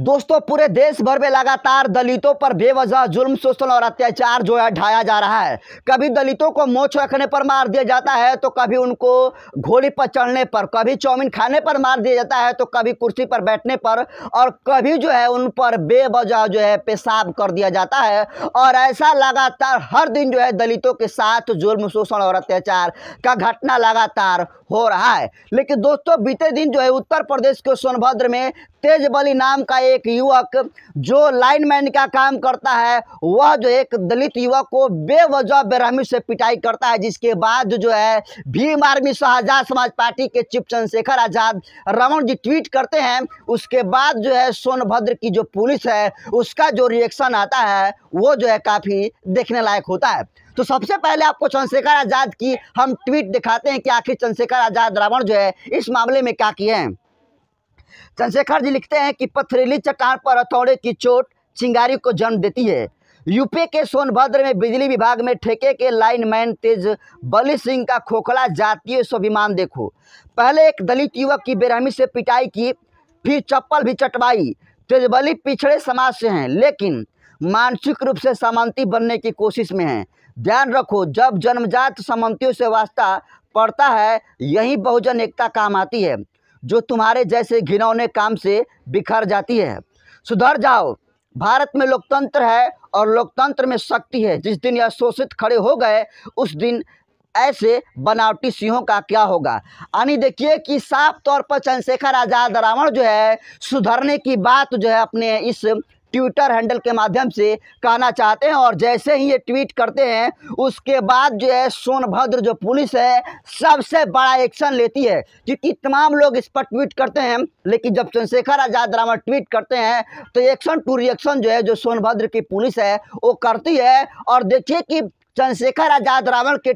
दोस्तों पूरे देश भर में लगातार दलितों पर बेवजह जुल्म शोषण और अत्याचार जो है ढाया जा रहा है कभी दलितों को मोछ रखने पर मार दिया जाता है तो कभी उनको घोड़ी पर चढ़ने पर कभी चौमिन खाने पर मार दिया जाता है तो कभी कुर्सी पर बैठने पर और कभी जो है उन पर बेवजह जो है पेशाब कर दिया जाता है और ऐसा लगातार हर दिन जो है दलितों के साथ जुल्म शोषण और अत्याचार का घटना लगातार हो रहा है लेकिन दोस्तों बीते दिन जो है उत्तर प्रदेश के सोनभद्र में तेज नाम का एक युवक जो लाइनमैन का काम करता है वह जो एक दलित युवक को बेवजह बेरहमी से पिटाई करता है जिसके बाद जो है भीम आर्मी शाहजहां समाज पार्टी के चीफ चंद्रशेखर आज़ाद रमन जी ट्वीट करते हैं उसके बाद जो है सोनभद्र की जो पुलिस है उसका जो रिएक्शन आता है वो जो है काफ़ी देखने लायक होता है तो सबसे पहले आपको चंद्रशेखर आज़ाद की हम ट्वीट दिखाते हैं कि आखिर चंद्रशेखर आज़ाद रावण जो है इस मामले में क्या किए हैं चंद्रशेखर जी लिखते हैं कि पथरीली चट्टान पर हथौड़े की चोट चिंगारी को जन्म देती है यूपी के सोनभद्र में बिजली विभाग में ठेके के लाइनमैन तेज बली सिंह का खोखला जातीय स्वाभिमान देखो पहले एक दलित युवक की बेरहमी से पिटाई की फिर चप्पल भी चटवाई तेजबली पिछड़े समाज से हैं लेकिन मानसिक रूप से सामंती बनने की कोशिश में हैं ध्यान रखो जब जन्मजात सामंतियों से वास्ता पड़ता है यही बहुजन एकता काम आती है जो तुम्हारे जैसे घिनौने काम से बिखर जाती है सुधर जाओ भारत में लोकतंत्र है और लोकतंत्र में शक्ति है जिस दिन यह शोषित खड़े हो गए उस दिन ऐसे बनावटी सिंहों का क्या होगा यानी देखिए कि साफ तौर पर चंद्रशेखर आज़ाद रावण जो है सुधरने की बात जो है अपने इस ट्विटर हैंडल के माध्यम से कहना चाहते हैं और जैसे ही ये ट्वीट करते हैं उसके बाद जो है सोनभद्र जो पुलिस है सबसे बड़ा एक्शन लेती है क्योंकि तमाम लोग इस पर ट्वीट करते हैं लेकिन जब चंद्रशेखर आज़ाद रामा ट्वीट करते हैं तो एक्शन टू रिएक्शन जो है जो सोनभद्र की पुलिस है वो करती है और देखिए कि चंद्रशेखर आज़ाद रावण के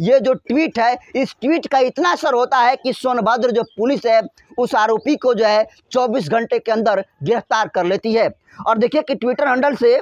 ये जो ट्वीट है इस ट्वीट का इतना असर होता है कि सोनभद्र जो पुलिस है उस आरोपी को जो है 24 घंटे के अंदर गिरफ्तार कर लेती है और देखिए कि ट्विटर हैंडल से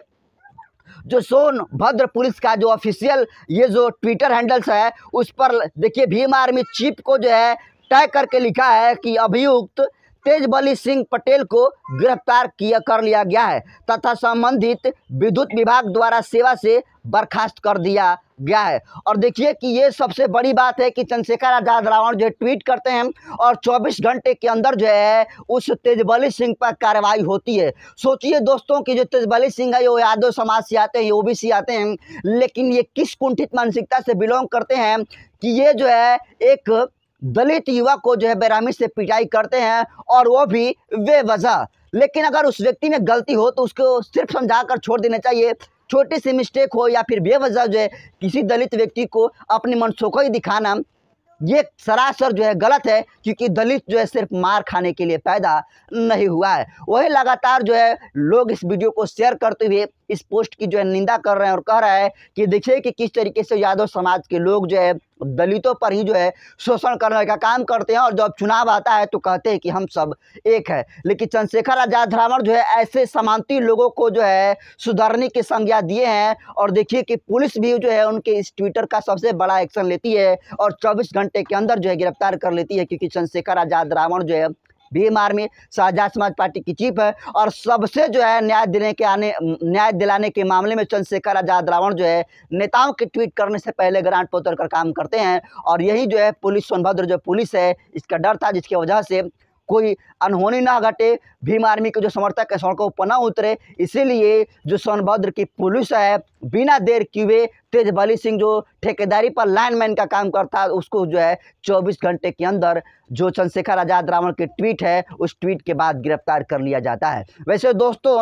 जो सोनभद्र पुलिस का जो ऑफिशियल ये जो ट्विटर हैंडल्स है उस पर देखिए भीम आर्मी चीफ को जो है तय करके लिखा है कि अभियुक्त तेजबली सिंह पटेल को गिरफ्तार किया कर लिया गया है तथा संबंधित विद्युत विभाग द्वारा सेवा से बर्खास्त कर दिया गया है और देखिए कि ये सबसे बड़ी बात है कि चंद्रशेखर आजाद रावण जो ट्वीट करते हैं और 24 घंटे के अंदर जो है उस तेजबली सिंह पर कार्रवाई होती है सोचिए दोस्तों कि जो तेजबली सिंह है वो यादव समाज से आते हैं ओबीसी आते हैं लेकिन ये किस कुंठित मानसिकता से बिलोंग करते हैं कि ये जो है एक दलित युवक को जो है बेरामी से पिटाई करते हैं और वो भी वे वजह लेकिन अगर उस व्यक्ति में गलती हो तो उसको सिर्फ समझा कर छोड़ देना चाहिए छोटी सी मिस्टेक हो या फिर बेवजह जो है किसी दलित व्यक्ति को अपनी मनसोखोई दिखाना ये सरासर जो है गलत है क्योंकि दलित जो है सिर्फ मार खाने के लिए पैदा नहीं हुआ है वही लगातार जो है लोग इस वीडियो को शेयर करते हुए इस पोस्ट की जो है निंदा कर रहे हैं और कह रहा है कि देखिए कि किस तरीके से यादव समाज के लोग जो है दलितों पर ही जो है शोषण करने का काम करते हैं और जब चुनाव आता है तो कहते हैं कि हम सब एक है लेकिन चंद्रशेखर आजाद धरावण जो है ऐसे समानती लोगों को जो है सुधारने की संज्ञा दिए हैं और देखिए कि पुलिस भी जो है उनके इस ट्विटर का सबसे बड़ा एक्शन लेती है और चौबीस घंटे के अंदर जो है गिरफ्तार कर लेती है क्योंकि चंद्रशेखर आजाद रावण जो है भीम आर्मी शाहजहाँ समाज पार्टी की चीफ है और सबसे जो है न्याय देने के आने न्याय दिलाने के मामले में चंद्रशेखर आजाद रावण जो है नेताओं के ट्वीट करने से पहले ग्रांट पोतर कर काम करते हैं और यही जो है पुलिस सोनभद्र जो पुलिस है इसका डर था जिसकी वजह से कोई अनहोनी ना घटे भीम आर्मी के जो समर्थक है सड़कों पर ना उतरे इसीलिए जो सोनभद्र की पुलिस है बिना देर किए तेज बली सिंह जो ठेकेदारी पर लाइनमैन का काम करता है उसको जो है 24 घंटे के अंदर जो चंद्रशेखर आज़ाद रावण के ट्वीट है उस ट्वीट के बाद गिरफ्तार कर लिया जाता है वैसे दोस्तों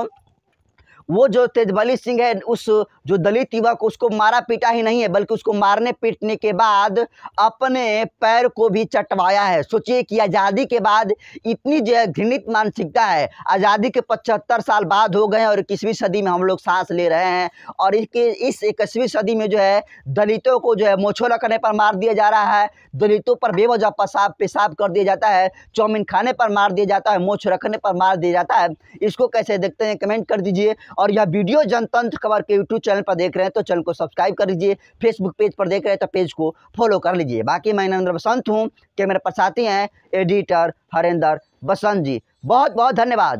वो जो तेजबली सिंह है उस जो दलित युवा को उसको मारा पीटा ही नहीं है बल्कि उसको मारने पीटने के बाद अपने पैर को भी चटवाया है सोचिए कि आज़ादी के बाद इतनी जो घृणित मानसिकता है आज़ादी के पचहत्तर साल बाद हो गए हैं और इक्कीसवीं सदी में हम लोग सांस ले रहे हैं और इसके इस इक्कीसवीं सदी में जो है दलितों को जो है मोछोला करने पर मार दिया जा रहा है दलितों पर बेवजह पेशाब पेशाब कर दिया जाता है चौमिन खाने पर मार दिया जाता है मोछ रखने पर मार दिया जाता है इसको कैसे देखते हैं कमेंट कर दीजिए और यह वीडियो जनतंत्र खबर के यूट्यूब चैनल पर देख रहे हैं तो चैनल को सब्सक्राइब कर लीजिए फेसबुक पेज पर देख रहे हैं तो पेज को फॉलो कर लीजिए बाकी मैं नरेंद्र बसंत हूँ कैमरे पर साथी हैं एडिटर हरेंद्र बसंत जी बहुत बहुत धन्यवाद